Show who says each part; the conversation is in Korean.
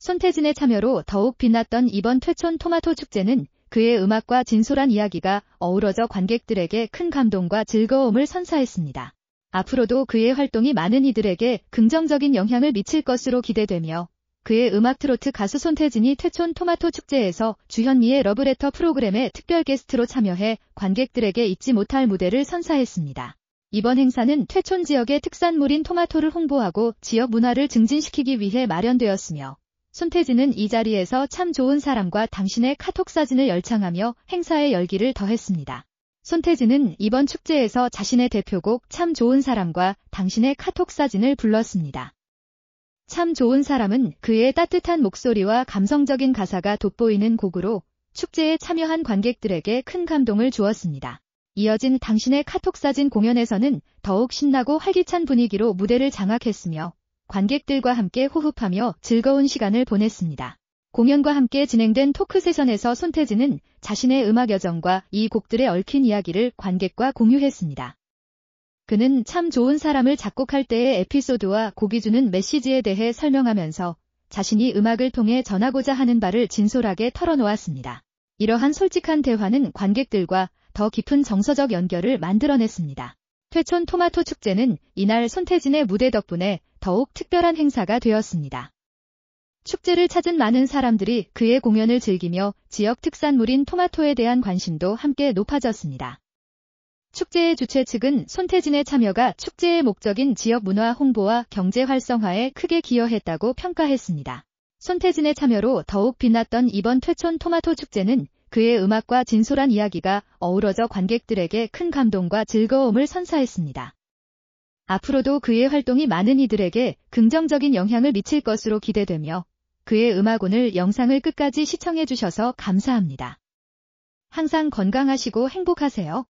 Speaker 1: 손태진의 참여로 더욱 빛났던 이번 퇴촌 토마토 축제는 그의 음악과 진솔한 이야기가 어우러져 관객들에게 큰 감동과 즐거움을 선사했습니다. 앞으로도 그의 활동이 많은 이들에게 긍정적인 영향을 미칠 것으로 기대되며 그의 음악 트로트 가수 손태진이 퇴촌 토마토 축제에서 주현미의 러브레터 프로그램에 특별 게스트로 참여해 관객들에게 잊지 못할 무대를 선사했습니다. 이번 행사는 퇴촌 지역의 특산물인 토마토를 홍보하고 지역 문화를 증진시키기 위해 마련되었으며 손태진은 이 자리에서 참 좋은 사람과 당신의 카톡 사진을 열창하며 행사의 열기를 더했습니다. 손태진은 이번 축제에서 자신의 대표곡 참 좋은 사람과 당신의 카톡 사진을 불렀습니다. 참 좋은 사람은 그의 따뜻한 목소리와 감성적인 가사가 돋보이는 곡으로 축제에 참여한 관객들에게 큰 감동을 주었습니다. 이어진 당신의 카톡 사진 공연에서는 더욱 신나고 활기찬 분위기로 무대를 장악했으며 관객들과 함께 호흡하며 즐거운 시간을 보냈습니다. 공연과 함께 진행된 토크 세션에서 손태진은 자신의 음악 여정과 이 곡들에 얽힌 이야기를 관객과 공유했습니다. 그는 참 좋은 사람을 작곡할 때의 에피소드와 곡이 주는 메시지에 대해 설명하면서 자신이 음악을 통해 전하고자 하는 바를 진솔하게 털어놓았습니다. 이러한 솔직한 대화는 관객들과 더 깊은 정서적 연결을 만들어냈습니다. 퇴촌 토마토 축제는 이날 손태진의 무대 덕분에 더욱 특별한 행사가 되었습니다. 축제를 찾은 많은 사람들이 그의 공연을 즐기며 지역 특산물인 토마토에 대한 관심도 함께 높아졌습니다. 축제의 주최 측은 손태진의 참여가 축제의 목적인 지역 문화 홍보와 경제 활성화에 크게 기여했다고 평가했습니다. 손태진의 참여로 더욱 빛났던 이번 퇴촌 토마토 축제는 그의 음악과 진솔한 이야기가 어우러져 관객들에게 큰 감동과 즐거움을 선사했습니다. 앞으로도 그의 활동이 많은 이들에게 긍정적인 영향을 미칠 것으로 기대되며 그의 음악 오늘 영상을 끝까지 시청해주셔서 감사합니다. 항상 건강하시고 행복하세요.